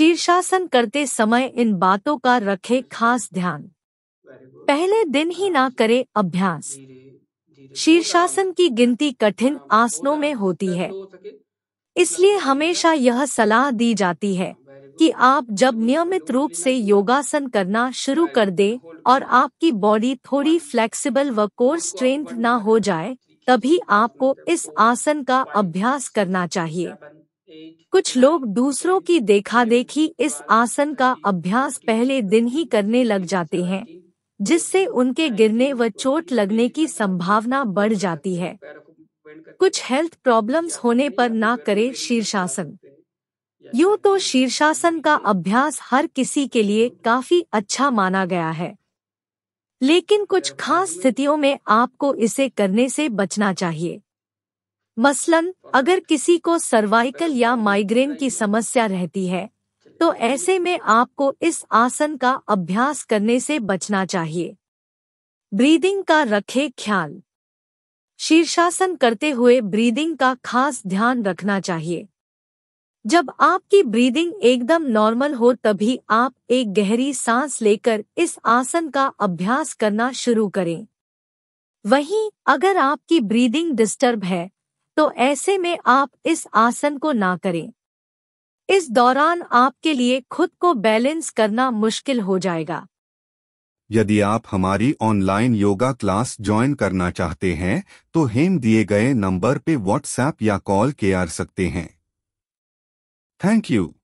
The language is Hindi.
शीर्षासन करते समय इन बातों का रखे खास ध्यान पहले दिन ही ना करे अभ्यास शीर्षासन की गिनती कठिन आसनों में होती है इसलिए हमेशा यह सलाह दी जाती है कि आप जब नियमित रूप से योगासन करना शुरू कर दे और आपकी बॉडी थोड़ी फ्लेक्सिबल व कोर स्ट्रेंथ ना हो जाए तभी आपको इस आसन का अभ्यास करना चाहिए कुछ लोग दूसरों की देखा देखी इस आसन का अभ्यास पहले दिन ही करने लग जाते हैं जिससे उनके गिरने व चोट लगने की संभावना बढ़ जाती है कुछ हेल्थ प्रॉब्लम्स होने पर ना करे शीर्षासन यूँ तो शीर्षासन का अभ्यास हर किसी के लिए काफी अच्छा माना गया है लेकिन कुछ खास स्थितियों में आपको इसे करने से बचना चाहिए मसलन अगर किसी को सर्वाइकल या माइग्रेन की समस्या रहती है तो ऐसे में आपको इस आसन का अभ्यास करने से बचना चाहिए ब्रीदिंग का रखे ख्याल शीर्षासन करते हुए ब्रीदिंग का खास ध्यान रखना चाहिए जब आपकी ब्रीदिंग एकदम नॉर्मल हो तभी आप एक गहरी सांस लेकर इस आसन का अभ्यास करना शुरू करें वहीं अगर आपकी ब्रीदिंग डिस्टर्ब है तो ऐसे में आप इस आसन को ना करें इस दौरान आपके लिए खुद को बैलेंस करना मुश्किल हो जाएगा यदि आप हमारी ऑनलाइन योगा क्लास ज्वाइन करना चाहते हैं तो हेम दिए गए नंबर पे व्हाट्सएप या कॉल के आ सकते हैं थैंक यू